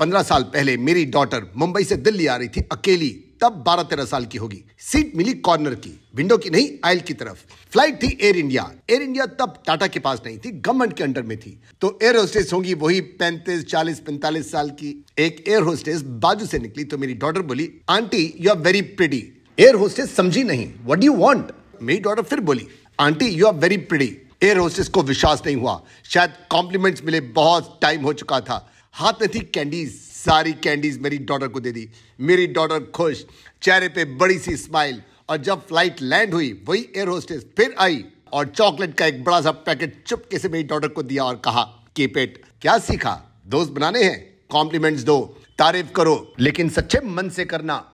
पंद्रह साल पहले मेरी डॉटर मुंबई से दिल्ली आ रही थी अकेली तब बारह तेरह साल की होगी सीट मिली कॉर्नर की विंडो की नहीं आयल की तरफ फ्लाइट थी एयर इंडिया एयर इंडिया तब टाटा के पास नहीं थी गवर्नमेंट के अंडर में थी तो एयर होस्टेस होंगी वही पैंतीस चालीस पैंतालीस साल की एक एयर होस्टेस बाजू से निकली तो मेरी डॉटर बोली aunty you are very pretty air hostess समझी नहीं वट यू वॉन्ट मेरी डॉटर फिर बोली aunty you are very pretty air hostess को विश्वास नहीं हुआ शायद कॉम्प्लीमेंट्स मिले बहुत टाइम हो चुका था हाथ में थी कैंडीज सारी कैंडीज मेरी डॉटर को दे दी मेरी डॉटर खुश चेहरे पे बड़ी सी स्माइल और जब फ्लाइट लैंड हुई वही एयर होस्टेस फिर आई और चॉकलेट का एक बड़ा सा पैकेट चुपके से मेरी डॉटर को दिया और कहा कीप इट क्या सीखा दोस्त बनाने हैं कॉम्प्लीमेंट्स दो तारीफ करो लेकिन सच्चे मन से करना